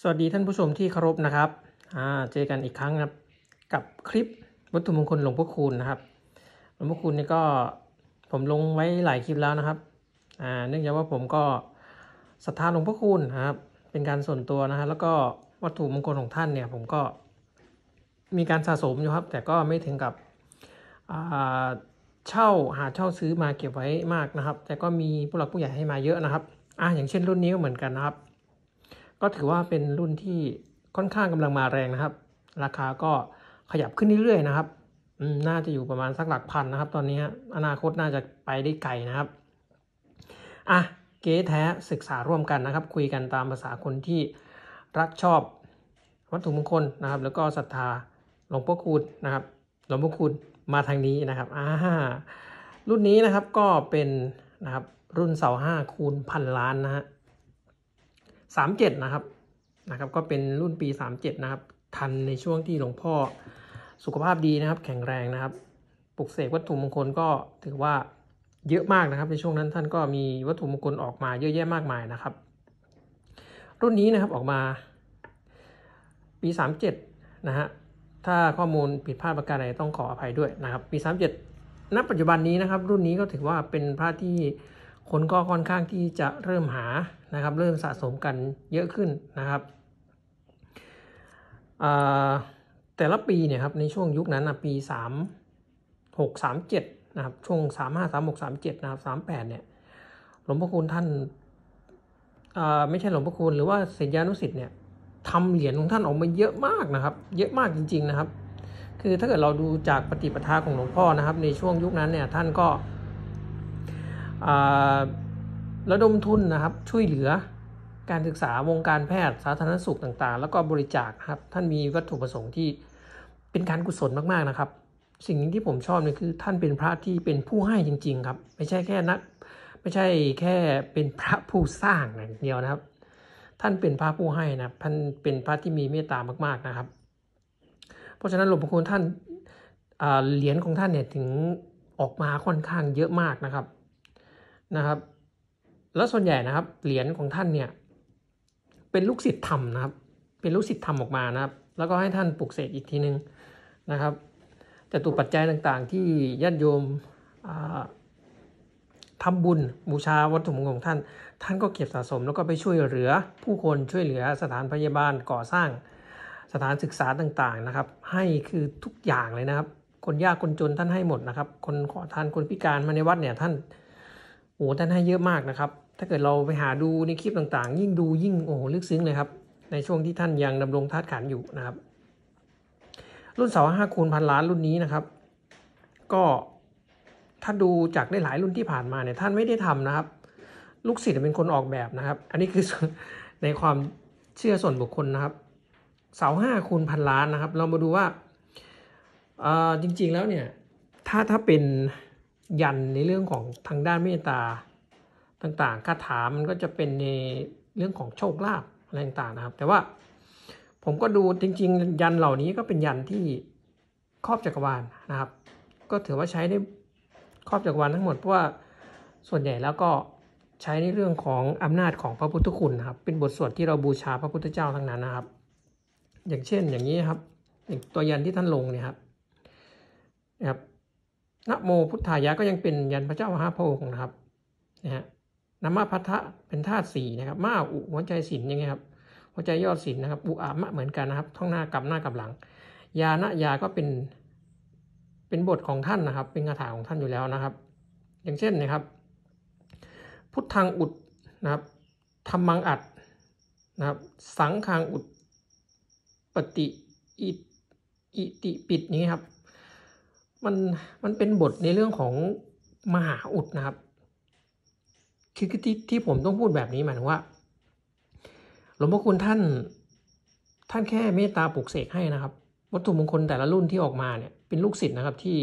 สวัสดีท่านผู้ชมที่เคารพนะครับ เจอกันอีกครั้งนะครับกับคลิปวัตถุมงคลหลวงพ่อคูณนะครับหลวงพ่อคูณนี่ก็ผมลงไว้หลายคลิปแล้วนะครับเนื่องจากว่าผมก็ศรัทธาหลวงพ่อคูณนะครับ เป็นการส่วนตัวนะฮะแล้วก็วัตถุมงคลของท่านเนี่ยผมก็มีการสะสมอยู่ครับแต่ก็ไม่ถึงกับเช่าหาเช่าซื้อมาเก็บไว้มากนะครับ แต่ก็มีผู้หลักผู้ใหญ่ให้มาเยอะนะครับอ่าอย่างเช่นรุ่นนี้ก็เหมือนกันนะครับก็ถือว่าเป็นรุ่นที่ค่อนข้างกำลังมาแรงนะครับ ราคาก็ขยับขึ้นเรื่อยๆ นะครับน่าจะอยู่ประมาณสักหลักพันนะครับตอนนี้อนาคตน่าจะไปได้ไกลนะครับอ่ะเก๋แท้ศึกษาร่วมกันนะครับ คุยกันตามภาษาคนที่รักชอบวัตถุมงคลนะครับ แล้วก็ศรัทธาหลวงพ่อคูณนะครับหลวงพ่อคูณมาทางนี้นะครับอ่ารุ่นนี้นะครับก็เป็นนะครับรุ่นเสาห้าคูณพันล้านนะฮะ37นะครับนะครับ ก็เป็นรุ่นปี37นะครับ ทันในช่วงที่หลวงพ่อสุขภาพดีนะครับ แข็งแรงนะครับ ปลุกเสกวัตถุมงคลก็ถือว่าเยอะมากนะครับ ในช่วงนั้นท่านก็มีวัตถุมงคลออกมาเยอะแยะมากมายนะครับ รุ่นนี้นะครับออกมา ปี 37นะฮะถ้าข้อมูลผิดพลาดประการใดต้องขออภัยด้วยนะครับ ปี37ณปัจจุบันนี้นะครับ รุ่นนี้ก็ถือว่าเป็นพระที่คนก็ค่อนข้างที่จะเริ่มหานะครับ เริ่มสะสมกันเยอะขึ้นนะครับแต่ละปีเนี่ยครับในช่วงยุคนั้นนะปี3 6 3 7นะครับ ช่วง3 5 3 6 3 7นะครับ38เนี่ย หลวงพ่อคูณท่านไม่ใช่หลวงพ่อคูณหรือว่าเศรษฐานุสิทธิ์เนี่ยทำเหรียญของท่านออกมาเยอะมากนะครับ เยอะมากจริง ๆนะครับ คือถ้าเกิดเราดูจากปฏิปทาของหลวงพ่อนะครับ ในช่วงยุคนั้นเนี่ย ท่านก็ระดมทุนนะครับช่วยเหลือการศึกษาวงการแพทย์ สาธารณสุขต่างๆ แล้วก็บริจาคครับท่านมีวัตถุประสงค์ที่เป็นการกุศลมาก ๆนะครับ สิ่งที่ผมชอบเนี่ยคือท่านเป็นพระที่เป็นผู้ให้จริงๆครับไม่ใช่แค่นักไม่ใช่แค่เป็นพระผู้สร้างอย่างเดียวนะครับ ท่านเป็นพระผู้ให้นะท่านเป็นพระที่มีเมตตามาก ๆนะครับ เพราะฉะนั้นหลวงพ่อคุณท่านเหรียญของท่านเนี่ยถึงออกมาค่อนข้างเยอะมากนะครับนะครับแล้วส่วนใหญ่นะครับ เหรียญของท่านเนี่ยเป็นลูกศิษย์ทำนะครับเป็นลูกศิษย์ทำออกมานะครับ แล้วก็ให้ท่านปลุกเสกอีกทีหนึ่งนะครับแต่ตัวปัจจัยต่างๆที่ญาติโยมทำบุญบูชาวัตถุมงคลของท่าน ท่านก็เก็บสะสม แล้วก็ไปช่วยเหลือผู้คนช่วยเหลือสถานพยาบาลก่อสร้างสถานศึกษาต่างๆนะครับ ให้คือทุกอย่างเลยนะครับ คนยากคนจนท่านให้หมดนะครับคนขอทานคนพิการมาในวัดเนี่ยท่านโอ้ท่านให้เยอะมากนะครับ ถ้าเกิดเราไปหาดูในคลิปต่าง ๆ ยิ่งดูยิ่งโอ้ลึกซึ้งเลยครับ ในช่วงที่ท่านยังดำรงทาตขันอยู่นะครับ รุ่นเสาห้าคูณพันล้านรุ่นนี้นะครับ ก็ถ้าดูจากได้หลายรุ่นที่ผ่านมาเนี่ยท่านไม่ได้ทำนะครับ ลูกศิษย์เป็นคนออกแบบนะครับ อันนี้คือในความเชื่อส่วนบุคคลนะครับเสาห้าคูณพันล้านนะครับ เรามาดูว่าจริงๆแล้วเนี่ยถ้าถ้าเป็นยันในเรื่องของทางด้านเมตตาต่างๆคาถามันก็จะเป็นในเรื่องของโชคลาภอะไรต่างๆ นะครับ แต่ว่า ผมก็ดูจริงๆ ยันเหล่านี้ก็เป็นยันที่ครอบจักรวาลนะครับ ก็ถือว่าใช้ได้ครอบจักรวาลทั้งหมด เพราะว่าส่วนใหญ่แล้วก็ใช้ในเรื่องของอำนาจของพระพุทธคุณนะครับ เป็นบทสวดที่เราบูชาพระพุทธเจ้าทั้งนั้นนะครับ อย่างเช่นอย่างนี้ครับ ตัวยันที่ท่านลงเนี่ยครับนะครับนะโมพุทธายะก็ยังเป็นยันพระเจ้ามหาโพธิ์นะครับนะฮะนามาพัทะเป็นธาตุสี่นะครับมาอุหัวใจศิลยังไงครับ หัวใจยอดศิลนะครับอุอามะเหมือนกันนะครับท้องหน้ากับหน้ากับหลัง ยานะยาก็เป็นเป็นบทของท่านนะครับ เป็นคาถาของท่านอยู่แล้วนะครับ อย่างเช่นนะครับ พุทธังอุดนะครับธรรมังอัดนะครับ สังคังอุด ปฏิอิติปิดนี้ครับมันมันเป็นบทในเรื่องของมหาอุดนะครับ คือที่ที่ผมต้องพูดแบบนี้ หมายถึงว่า หลวงพ่อคุณท่าน ท่านแค่เมตตาปลุกเสกให้นะครับ วัตถุมงคลแต่ละรุ่นที่ออกมาเนี่ย เป็นลูกศิษย์นะครับ ที่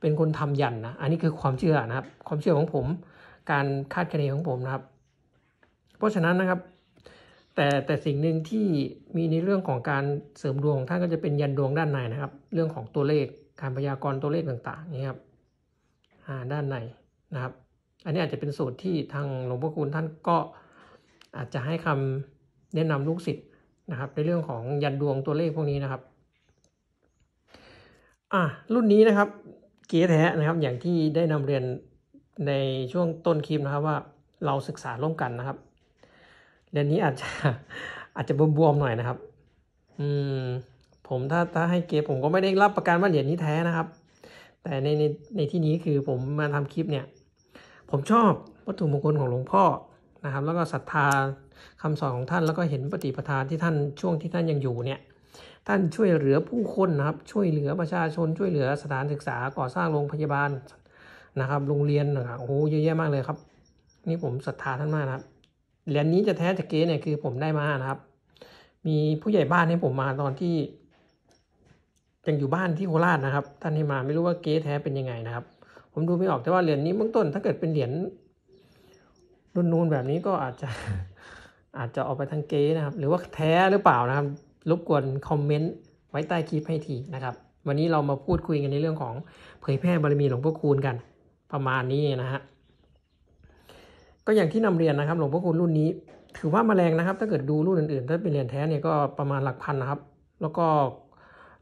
เป็นคนทำยันนะ อันนี้คือความเชื่อนะครับ ความเชื่อของผม การคาดคะเนของผมนะครับ เพราะฉะนั้นนะครับ แต่แต่สิ่งหนึ่งที่มีในเรื่องของการเสริมดวงงท่านก็จะเป็นยันดวงด้านในนะครับ เรื่องของตัวเลขการพยากรณ์ตัวเลขต่างๆนี่ครับด้านในนะครับ อันนี้อาจจะเป็นสูตรที่ทางหลวงพ่อคูณท่านก็อาจจะให้คำแนะนำลูกศิษย์นะครับในเรื่องของยันดวงตัวเลขพวกนี้นะครับ อ่ะรุ่นนี้นะครับ เก๋แท้นะครับ อย่างที่ได้นำเรียนในช่วงต้นคลิปนะครับ ว่าเราศึกษาร่วมกันนะครับเรียนนี้อาจจะ อาจจะบวมๆหน่อยนะครับ อืมผมถ้าถ้าให้เกผมก็ไม่ได้รับประกันว่าเหรียญนี้แท้นะครับ แต่ในในในที่นี้คือผมมาทำคลิปเนี่ย ผมชอบวัตถุมงคลของหลวงพ่อนะครับ แล้วก็ศรัทธาคำสอนของท่านแล้วก็เห็นปฏิปทาที่ท่านช่วงที่ท่านยังอยู่เนี่ย ท่านช่วยเหลือผู้คนนะครับช่วยเหลือประชาชนช่วยเหลือสถานศึกษาก่อสร้างโรงพยาบาลนะครับ โรงเรียนนะครับโอ้เยอะแยะมากเลยครับ นี่ผมศรัทธาท่านมากนะครับเหรียญนี้จะแท้จะเก๊เนี่ยคือผมได้มานะครับ มีผู้ใหญ่บ้านให้ผมมาตอนที่ยังอยู่บ้านที่โคราชนะครับ ท่านที่มาไม่รู้ว่าเก๊แท้เป็นยังไงนะครับ ผมดูไม่ออกแต่ว่าเหรียญนี้เบื้องต้น ถ้าเกิดเป็นเหรียญรุ่นนูนแบบนี้ก็อาจจะอาจจะออกไปทางเก๊นะครับ หรือว่าแท้หรือเปล่านะครับรบกวนคอมเมนต์ไว้ใต้คลิปให้ทีนะครับ วันนี้เรามาพูดคุยกันในเรื่องของเผยแพร่บารมีหลวงพ่อคูณกัน ประมาณนี้นะฮะก็อย่างที่นำเรียนนะครับ หลวงพ่อคูณรุ่นนี้ ถือว่ามาแรงนะครับ ถ้าเกิดดูรุ่นอื่นๆ ถ้าเป็นเหรียญแท้เนี่ยก็ประมาณหลักพันนะครับ แล้วก็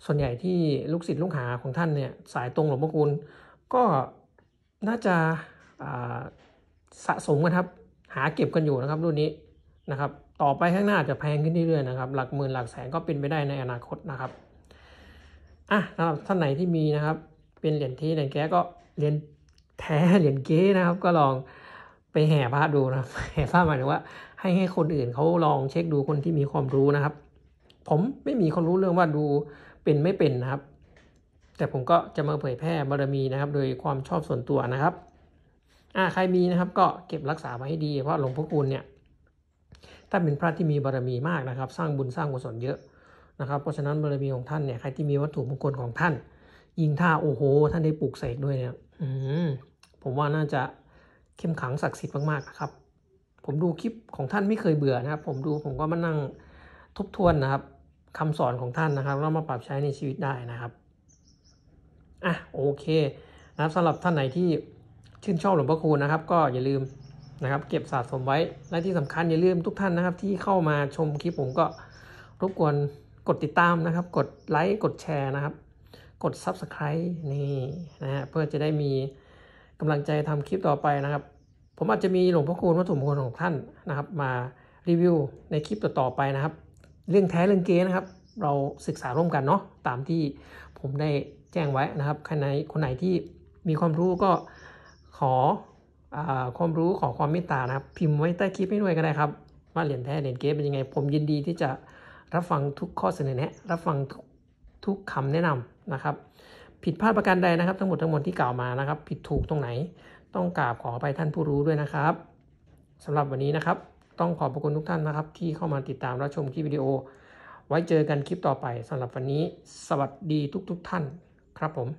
ส่วนใหญ่ที่ลูกศิษย์ลูกหาของท่านเนี่ย สายตรงหลวงพ่อคูณก็น่าจะสะสมกันครับ หาเก็บกันอยู่นะครับ รุ่นนี้นะครับ ต่อไปข้างหน้าจะแพงขึ้นเรื่อยๆนะครับ หลักหมื่นหลักแสนก็เป็นไปได้ในอนาคตนะครับอ่ะนะครับท่านไหนที่มีนะครับ เป็นเหรียญที่เหรียญแก้ก็เหรียญแท้เหรียญเก้นะครับ ก็ลองไปแห่พระดูนะแห่พระหมายถึงว่าให้ให้คนอื่นเขาลองเช็คดูคนที่มีความรู้นะครับ ผมไม่มีความรู้เรื่องว่าดูเป็นไม่เป็นนะครับ แต่ผมก็จะ มาเผยแพร่บารมีนะครับ โดยความชอบส่วนตัวนะครับ อ่าใครมีนะครับก็เก็บรักษาไว้ให้ดีเพราะหลวงพ่อคูณเนี่ยถ้าเป็นพระที่มีบารมีมากนะครับ สร้างบุญสร้างกุศลเยอะ นะครับเพราะฉะนั้นบารมีของท่านเนี่ยใครที่มีวัตถุมงคลของท่าน ยิงท่าโอ้โหท่านได้ปลูกเสกด้วยเนี่ย อืมผมว่าน่าจะเข้มขังศักดิ์สิทธิ์มากๆครับ ผมดูคลิปของท่านไม่เคยเบื่อนะครับ ผมดูผมก็มานั่งทบทวนนะครับคำสอนของท่านนะครับแล้วมาปรับใช้ในชีวิตได้นะครับอ่ะโอเค นะครับสำหรับท่านไหนที่ชื่นชอบหลวงพ่อคูณนะครับ ก็อย่าลืมนะครับ เก็บสะสมไว้ และที่สำคัญอย่าลืมทุกท่านนะครับ ที่เข้ามาชมคลิปผมก็รบกวนกดติดตามนะครับ กดไลค์กดแชร์นะครับกด Subscribe นี่นะฮะเพื่อจะได้มีกำลังใจทำคลิปต่อไปนะครับผมอาจจะมีหลวงพ่อคูณวัตถุมงคลของท่านนะครับ มารีวิวในคลิปต่อๆไปนะครับเรื่องแท้เรื่องเก๊นะครับ เราศึกษาร่วมกันเนาะตามที่ผมได้แจ้งไว้นะครับใครไหนคนไหนที่มีความรู้ก็ขออความรู้ขอความเมตตานะครับ พิมพ์ไว้ใต้คลิปให้ด้วยก็ได้ครับว่าเหรียญแท้เหรียญเก๊เป็นยังไง ผมยินดีที่จะรับฟังทุกข้อเสนอแนะรับฟังทุกคำแนะนำนะครับ ผิดพลาดประการใดนะครับ ทั้งหมดทั้งมวลที่กล่าวมานะครับ ผิดถูกตรงไหนต้องกราบขอไปท่านผู้รู้ด้วยนะครับสำหรับวันนี้นะครับต้องขอบพระคุณทุกท่านนะครับที่เข้ามาติดตามรับชมคลิปวิดีโอ ไว้เจอกันคลิปต่อไปสำหรับวันนี้ สวัสดีทุกๆทท่านครับผม